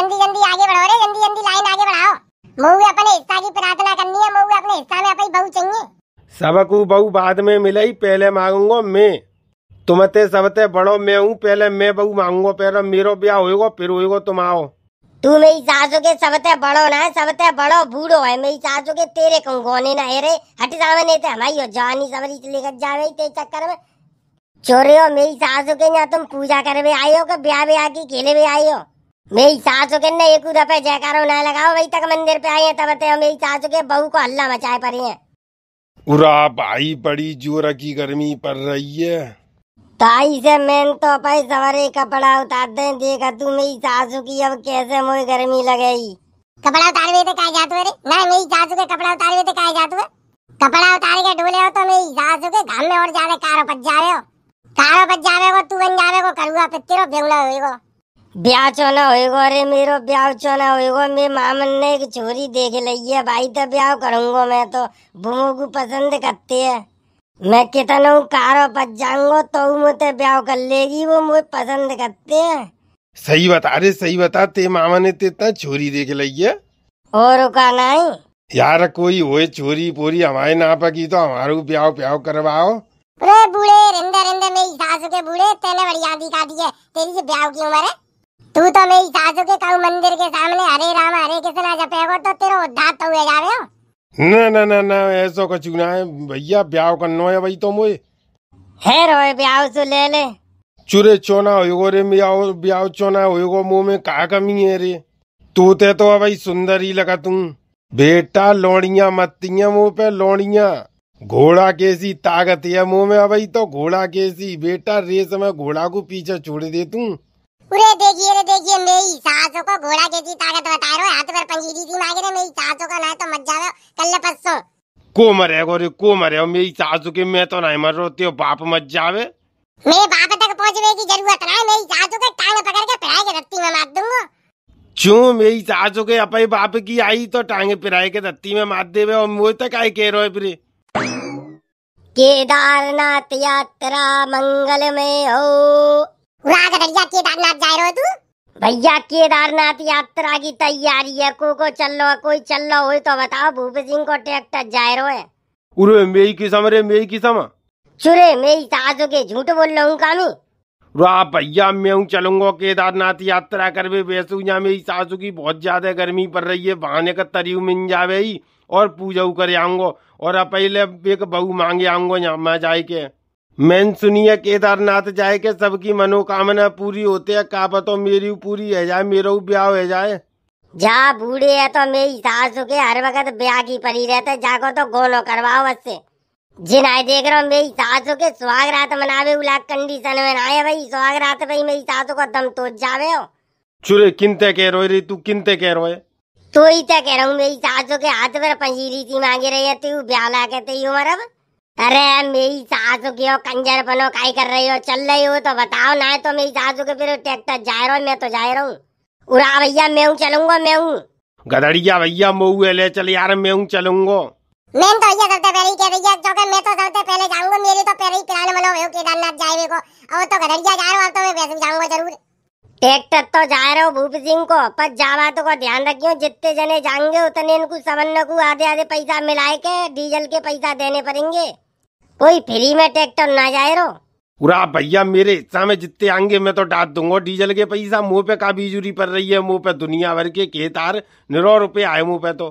जल्दी जल्दी आगे बढ़ो रे जल्दी जल्दी लाइन आगे बढ़ाओ मऊ अपने हिस्सा की प्रार्थना करनी है मऊ अपने हिस्सा में अपनी बहू चाहिए सबको बहू बाद में मिलई पहले मांगूंगो मैं तुमते सबते बड़ो मैं हूँ पहले मैं बहू मांगूंगा पहले मेरो ब्याह होएगा फिर होएगा तुम आओ तू मेरी सासु के सबते बड़ो ना है सबते बड़ो बूढ़ो है मेरी सासु के तेरे कंगोने ना है हट जावे नहीं तो हमारी हो जानी सबरी तो लेकर जावे ते चक्कर में चोरियो मेरी सासु के ना तुम पूजा करवे आयो के ब्याह ब्याह की खेले भी आयो मेरी सासू के ने एक दफे जयकारो ना लगाओ वही तक मंदिर पे आए तब ते मेरी सासू के बहू को हल्ला मचाए पड़ी है उरा भाई बड़ी जोर की गर्मी पड़ रही है ताई से मैं तो अपने सवरे कपड़ा उतार दे देखा तू मेरी सासू की अब कैसे मुझे गर्मी लगेगी कपड़ा उतार हुए तो थे कहा जाते रे ना मेरी सासू के कपड़ा उतार तो हुए थे जातु जाते कपड़ा उतार के ढूले हो तो मेरी सासू के घर में और जा रहे कारो पच जा रहे हो कारो पच जा रहे हो तू बन जा रहे हो पिक्चर हो बेंगला होगा ब्याह चोना होएगा अरे मेरो ब्याह चोना होएगा मेरे मामन ने एक छोरी देख ली है भाई तो ब्याह करूँगा मैं तो बुमो को पसंद करती है मैं कितना कारो पच जाऊंगो तो मुझे ब्याह कर लेगी वो मुझे पसंद करते है सही बता अरे सही बता ते मामा ने इतना छोरी देख ली है और का नहीं यार कोई हो चोरी पोरी हमारे ना पकी तो हमारे ब्याह ब्याह करवाओ अरे बूढ़े रिंदा रिंदा मेरी सास के बूढ़े तेने बढ़िया दिखा दी है तेरी से ब्याह की उम्र है तू तो मेरी सासू के कहू मंदिर के सामने हरे राम हरे कृष्णा जपेगो तो तेरे उद्धार तो हुए जावे हो ना ना ना ना ऐसा कुछ ना है भैया ब्याह करना है भाई तो मुझे है रोए ब्याह से ले ले चुरे चोना होगो रे ब्याह ब्याह चोना होगो मुंह में का कमी है रे तू ते तो भाई सुंदर ही लगा तू बेटा लोड़िया मतिया मुंह पे लोड़िया घोड़ा कैसी ताकत है मुंह में भाई तो घोड़ा कैसी बेटा रेस में घोड़ा को पीछे छोड़ दे तू उरे देखिए रे देखिए मेरी सासों को घोड़ा जैसी ताकत बता रहे हो हाथ पर पंजी दी थी मांगे रे मेरी सासों का ना तो मत जाओ कल परसों को मरे गोरे को मरे हो मेरी सासों के मैं तो ना मर रोती तेरे बाप मत जावे मेरे बाप तक पहुंचने की जरूरत ना है मेरी सासों के टांग पकड़ के पिराए के रत्ती में मार दूंगा क्यों मेरी सासों के अपने बाप की आई तो टांगे पिराए के रत्ती में मार देवे और मुझे तक तो आई कह रहे फिर केदारनाथ यात्रा मंगल में हो भैया केदारनाथ यात्रा की तैयारी है को को चल लो कोई चल लो हो तो बताओ भूप सिंह को ट्रैक्टर जा रो है उरे मेई किसम रे मेई किसम चुरे मेई ताजो के झूठ बोल लो हूँ कामी रा भैया मैं हूँ चलूंगा केदारनाथ यात्रा करवे वैसे यहाँ मेरी सासू की बहुत ज्यादा गर्मी पड़ रही है बहाने का तरी मिल जावे ही और पूजा कर आऊंगा और पहले एक बहू मांगे आऊंगा यहाँ मैं जाए के मैंने सुनिए केदारनाथ जाए के सबकी मनोकामना पूरी होते है का पता मेरी पूरी है जाए मेरा ब्याह हो जाए जा बूढ़े है तो मेरी सास के हर वक्त ब्याह की पड़ी रहते जाको तो गोलो करवाओ उससे जिनाए देख रहा हूँ मेरी सासू के सुहाग रात मनावे उलाक कंडीशन में ना है भाई सुहाग रात भाई मेरी सासू को दम तोड़ जावे हो चुरे किनते कह रो रही तू किनते कह रो है तो ही तो कह रहा हूँ मेरी सासू के हाथ पर पंजीरी थी मांगे रही है तू ब्याह ला के ही उम्र अब अरे मेरी सासू की हो कंजर बनो काई कर रही हो चल रही हो तो बताओ ना तो मेरी सासू के फिर ट्रैक्टर जा रहा हूँ मैं तो जा रहा हूँ उरा भैया मैं हूँ चलूंगा मैं हूँ गदड़िया भैया मऊ ले चल यार मैं हूँ चलूंगा मैं तो ये सबसे पहले के भैया जो क्योंकि मैं तो सबसे पहले जाऊंगा मेरी तो पहले ही प्लान बना हुआ केदारनाथ जाए को अब तो गदड़िया जा रहा हूँ तो मैं वैसे जाऊंगा जरूर ट्रैक्टर तो जा रहे हो भूप सिंह को पर जावा तो को ध्यान रखियो जितने जने जाएंगे उतने इनको सबन को आधे आधे पैसा मिलाए के डीजल के पैसा देने पड़ेंगे कोई फ्री में ट्रैक्टर ना जाए रो पूरा भैया मेरे हिस्सा में जितने आएंगे मैं तो डांट दूंगा डीजल के पैसा मुंह पे का बिजुरी पड़ रही है मुंह पे दुनिया भर के खेतार निरो रुपए आए मुंह पे तो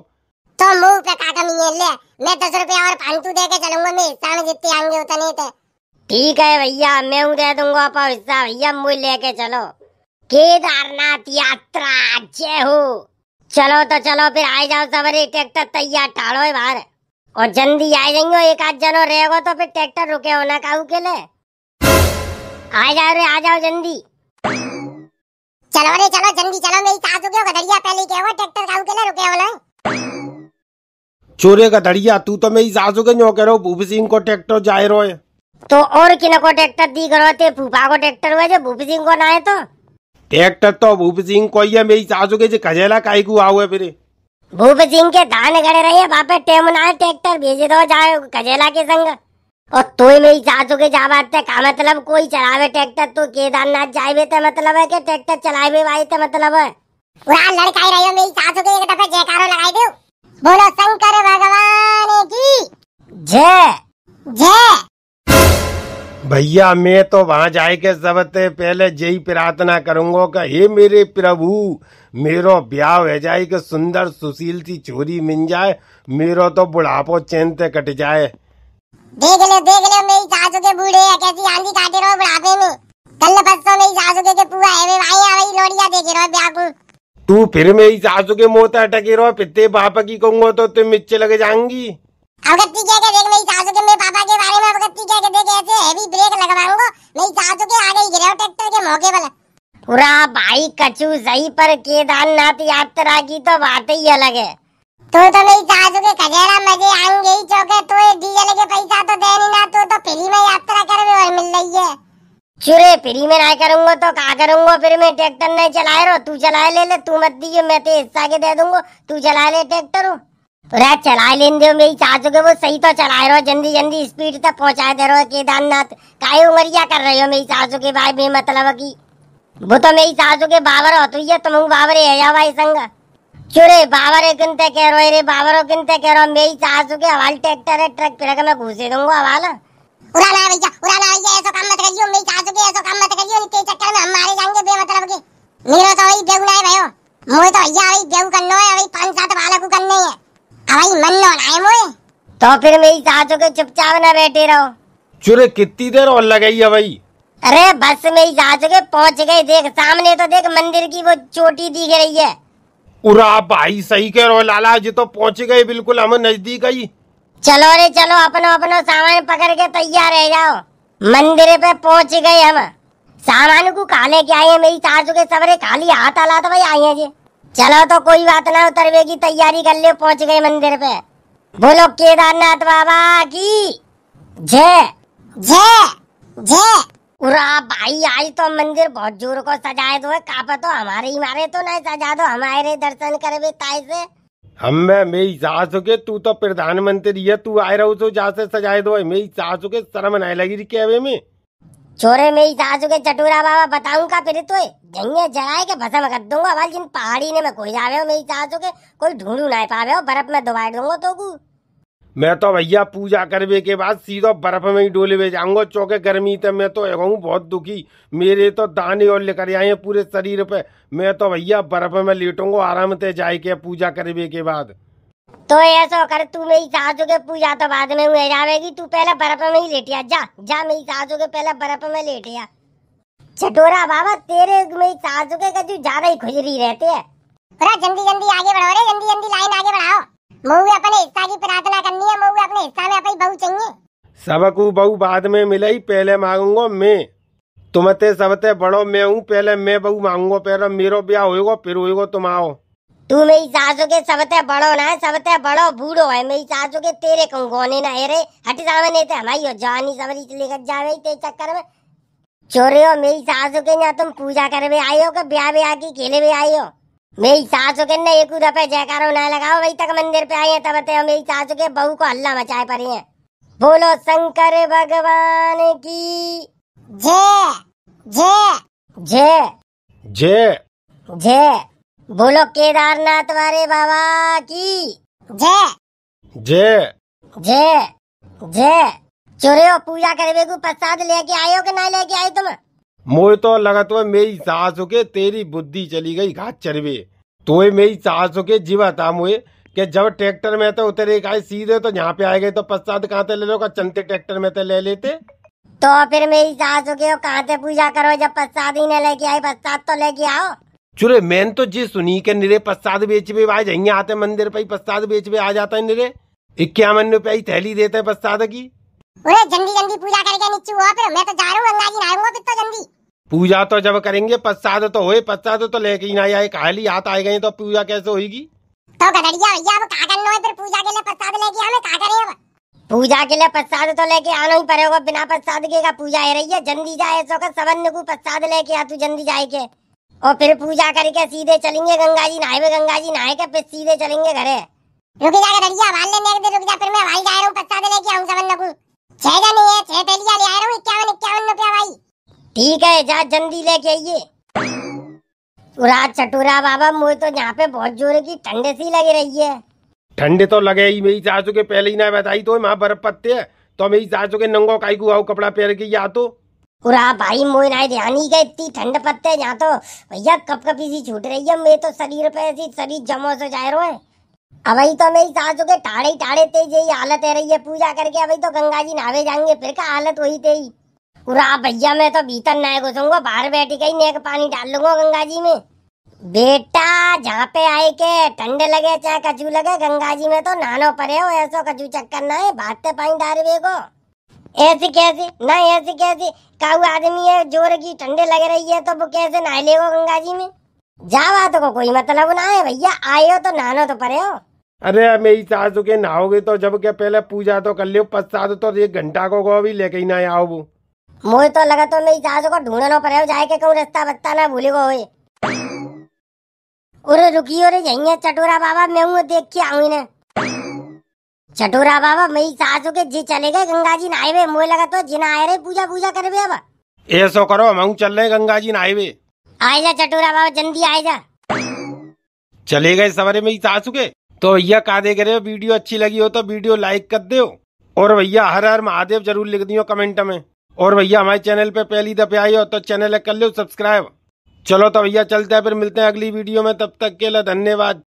तो मुंह पे का कमी है ले मैं दस रुपए और फालतू दे के चलूंगा मैं हिस्सा में जितने आएंगे उतने थे ठीक है भैया मैं हूँ दे दूंगा आप हिस्सा भैया मुझे लेके चलो केदारनाथ यात्रा जय हो चलो तो चलो फिर आ जाओ सवेरे ट्रैक्टर तैयार टाड़ो बाहर और जल्दी आ जाएंगे एक आध जनो रहेगा तो फिर ट्रैक्टर रुके होना काउ के लिए आ जाओ रे आ जाओ जल्दी चलो रे चलो जल्दी चलो मेरी सास तो रुके गधड़िया पहले के हो ट्रैक्टर काउ के लिए रुके होना चोरे का गधड़िया तू तो मेरी सासू के नो करो भूपी सिंह को ट्रैक्टर जाए रो तो और किन को ट्रैक्टर दी करो ते फूफा को ट्रैक्टर हुआ जो भूपी सिंह को ना है तो ट्रैक्टर तो भूपी सिंह को ही है मेरी सासू के जो कजेला काई को आवे फिर भूप सिंह के धान गड़े रहे बापे टेमुना ट्रैक्टर भेज दो जाए कजेला के संग और तो ही मेरी सासू के जा बाटते का मतलब कोई चलावे ट्रैक्टर तो केदारनाथ जाए तो मतलब है के ट्रैक्टर चलाए भी भाई तो मतलब है पूरा लड़काई हो मेरी सासू के एक दफे जयकारो लगाई दे बोलो शंकर भगवान की जय भैया मैं तो वहाँ जाए के सबसे पहले जयी प्रार्थना करूँगा कि हे मेरे प्रभु मेरो ब्याह है जाए कि सुंदर सुशील सी छोरी मिल जाए मेरो तो बुढ़ापो चैन से कट जाए देख लो देख लो मेरी सासू के बूढ़े है कैसी आंधी काटे रहो बुढ़ापे में कल परसों मेरी सासू के, पुआ है भाई भाई लोड़िया देख रहो ब्याह को तू फिर मेरी सासू के मोता अटके रहो पिते बाप की कहूंगा तो तुम इच्छे लग जाएंगी अवगति क्या क्या देख मेरी सासू के मेरे पापा के बारे में अवगति क्या क्या देख ऐसे हैवी ब्रेक लगवाऊंगा मेरी सासू के आगे ही गिरा ट्रैक्टर के मौके वाला पूरा भाई कचू सही पर केदारनाथ यात्रा की तो बात ही अलग है तो तो मेरी सासू के कजेरा मजे आएंगे ही चौके तो डीजल के पैसा तो देनी ना तो तो फ्री में यात्रा करवे और मिल रही है चुरे फ्री में ना करूंगा तो का करूंगा फिर मैं ट्रैक्टर नहीं चलाए रहो तू चलाए ले ले तू मत दीजिए मैं तो हिस्सा के दे दूंगा तू चला ले ट्रैक्टर हूँ रे चला लेन दे मेरी चाचू के वो सही तो चला रहो जल्दी जल्दी स्पीड तक पहुंचा दे रहो केदारनाथ काहे उमरिया कर रहे हो मेरी चाचू के भाई मतलब की वो तो मेरी चाचू के बाबर हो तुझे तो तुम तो बाबरे है या भाई संग चुरे बाबरे किनते कह रहे रे बाबरों किनते कह रहे मेरी चाचू के हवाल ट्रैक्टर है ट्रक फिर मैं घुसे दूंगा हवाला उड़ाना भैया उड़ाना भैया ऐसा काम मत करियो मेरी चाचू के ऐसा काम मत करियो तेरे चक्कर में हम मारे जाएंगे बेमतलब के मेरा तो वही बेगुनाह है भयो मुझे तो भैया अभी बेगु करना है अभी पांच सात बालक को करनी है हवाई मन नौना है मोए तो फिर मेरी सासों के चुपचाप न बैठे रहो चुरे कितनी देर और लगाई भाई अरे बस मेरी सासों के पहुंच गए देख सामने तो देख मंदिर की वो चोटी दिख रही है उरा भाई सही कह रहो लाला जी तो पहुंच गए बिल्कुल हम नजदीक आई चलो रे चलो अपनो अपनो सामान पकड़ के तैयार रह जाओ मंदिर पे पहुंच गए हम सामान को काले के आए हैं मेरी सासू के सबरे खाली हाथ हालात भाई आए है जी चलो तो कोई बात ना उतरवे की तैयारी कर ले पहुंच गए मंदिर पे बोलो केदारनाथ बाबा की जय जय जय उरा भाई आज तो मंदिर बहुत जोर को सजाए दो है तो हमारे ही मारे तो नहीं सजा दो हमारे दर्शन भी ताई से हम मैं मेरी सास के तू तो प्रधानमंत्री है तू आए रहो तो जा से सजाए दो मेरी सास के शर्म नहीं लगी रही में छोरे में ही सासू के चटूरा बाबा बताऊंगा फिर तो जंगे जलाए के भसम कर दूंगा वाल जिन पहाड़ी ने मैं कोई जावे हो मेरी सासू के कोई ढूंढू ना पावे हो बर्फ में दबा दूंगा तो कु मैं तो भैया पूजा करवे के बाद सीधा बर्फ में ही डोले में जाऊंगा चौके गर्मी तक तो मैं तो हूँ बहुत दुखी मेरे तो दाने और लेकर आए पूरे शरीर पे मैं तो भैया बर्फ में लेटूंगा आराम से जाए के पूजा करवे के बाद तो ऐसा कर तू मेरी सासू के पूजा तो बाद में हुए जावेगी तू पहले बर्फ में ही लेटिया जा जा मेरी सासू के पहले बर्फ में लेटिया चटोरा बाबा तेरे मेरी सासू के कजू ज्यादा ही खुजरी रहते है अरे जल्दी जल्दी आगे बढ़ाओ रे जल्दी जल्दी लाइन आगे बढ़ाओ मऊ अपने हिस्सा की प्रार्थना करनी है मऊ अपने हिस्सा में अपनी बहू चाहिए सबको बहू बाद में मिले ही पहले मांगूंगा मैं तुमते सबते बड़ो मैं हूँ पहले मैं बहू मांगूंगा पहले मेरा ब्याह होएगा फिर होएगा तुम आओ तू मेरी सासू के सबते बड़ो ना है सबते बड़ो बूढ़ो है मेरी सासू के तेरे को गोने ना हेरे हट सामने नहीं थे हमारी हो जानी सबरी लेकर जा रही तेरे चक्कर में चोरे हो मेरी सासू के ना तुम पूजा करवे आए हो कि ब्याह ब्याह की खेले भी आई हो मेरी सासू के ना एक रुपए जयकारो ना लगाओ वही तक मंदिर पे आए हैं तब ते मेरी सासू के बहू को हल्ला मचाए पड़े है बोलो शंकर भगवान की जय जय जय जय जय बोलो केदारनाथ वाले बाबा की जय जय जय जय चोरे पूजा कर को प्रसाद लेके आयो के ना लेके आई तुम मोय तो लगत हुए मेरी हो के तेरी बुद्धि चली गई घाट चरवे तो मेरी सास हो के जीवा था मुझे के जब ट्रैक्टर में तो उतरे आए सीधे तो यहाँ पे आए गए तो प्रसाद कहाँ से ले लो चलते ट्रैक्टर में तो ले लेते तो फिर मेरी हो के कहाँ से पूजा करो जब प्रसाद ही नहीं लेके आई प्रसाद तो लेके आओ चुरे मैंने तो जी सुनी के निरे पश्चात बेचबे आ जाइए आते मंदिर पे पश्चात बेचवे आ जाता है निरे इक्यावन रुपया ही थैली देते हैं प्रसाद की पूजा करके नीचे हुआ फिर मैं तो जा रहा हूँ गंगा जी नहाऊंगा तो जल्दी पूजा तो जब करेंगे पश्चात तो होए प्रसाद तो लेके ही ना आए खाली हाथ आए गए तो पूजा कैसे होगी तो भैया अब करना है फिर पूजा के लिए प्रसाद लेके करें अब पूजा के लिए प्रसाद तो लेके आना ही पड़ेगा बिना प्रसाद के का पूजा है रही है जल्दी जाए सो का सवन को प्रसाद लेके आ तू जल्दी जाए के और फिर पूजा करके सीधे चलेंगे गंगा जी नहाए गंगा जी नहाए के फिर सीधे चलेंगे घरे रुक जा के डरिया हवाल लेने के रुक जा फिर मैं हवाल जा रहा हूं पत्ता देने की हम सब लोग छह जन ही है छह थैलियां ले आ रहा हूं 51 51 रुपया भाई ठीक है जा जल्दी लेके आइए रात चटूरा बाबा मुझे तो यहाँ पे बहुत जोर की ठंड सी लग रही है ठंड तो लगे ही मेरी चाचू के पहले ही ना बताई तो वहाँ बर्फ पत्ते है तो मेरी चाचू के नंगो काई को कपड़ा पहन के या तो पूरा भाई मोइन आए ध्यान ही गए इतनी ठंड पत्ते यहाँ तो भैया कप कपी सी छूट रही है मैं तो शरीर पे ऐसी शरीर जमो से जा रहे हैं अभी तो मेरी सासू के ठाड़े ही ठाड़े तेज यही हालत है रही है पूजा करके अभी तो गंगा जी नहावे जाएंगे फिर का हालत वही तेई पूरा भैया मैं तो भीतर नए घुसूंगा बाहर बैठ के ही नेक पानी डाल लूंगा गंगा जी में बेटा जहाँ पे आए के ठंड लगे चाहे कचू लगे गंगा जी में तो नानो पड़े हो ऐसा कचू चक्कर ना है भागते पानी डाल को ऐसे कैसे ना ऐसे कैसे काऊ आदमी है जोर की ठंडे लग रही है तो वो कैसे नहा ले गंगा जी में जावा तो को कोई मतलब ना है भैया आए हो तो नहानो तो परे हो अरे मेरी सासू तो के नहाओगे तो जब क्या पहले पूजा तो कर लियो पश्चात तो एक घंटा को को भी लेके ही ना आओ वो मुझे तो लगा तो मेरी सास को ढूंढना पड़े हो जाए के कहूँ रास्ता बत्ता ना भूले गो अरे रुकी और यही है चटोरा बाबा मैं हूँ देख के आऊ ना चटूरा बाबा मई सासू के जी चले गए गंगा जी नहाए हुए मुहे लगा तो जिना आए रहे पूजा पूजा कर अब ऐसा करो हम चल रहे गंगा जी नहाए हुए आए जा चटोरा बाबा जल्दी आए जा चले गए सवरे मई सासू के तो भैया का रहे हो वीडियो अच्छी लगी हो तो वीडियो लाइक कर दो और भैया हर हर महादेव जरूर लिख दियो कमेंट में और भैया हमारे चैनल पे पहली दफे आई हो तो चैनल कर लो सब्सक्राइब चलो तो भैया चलते हैं फिर मिलते हैं अगली वीडियो में तब तक के लिए धन्यवाद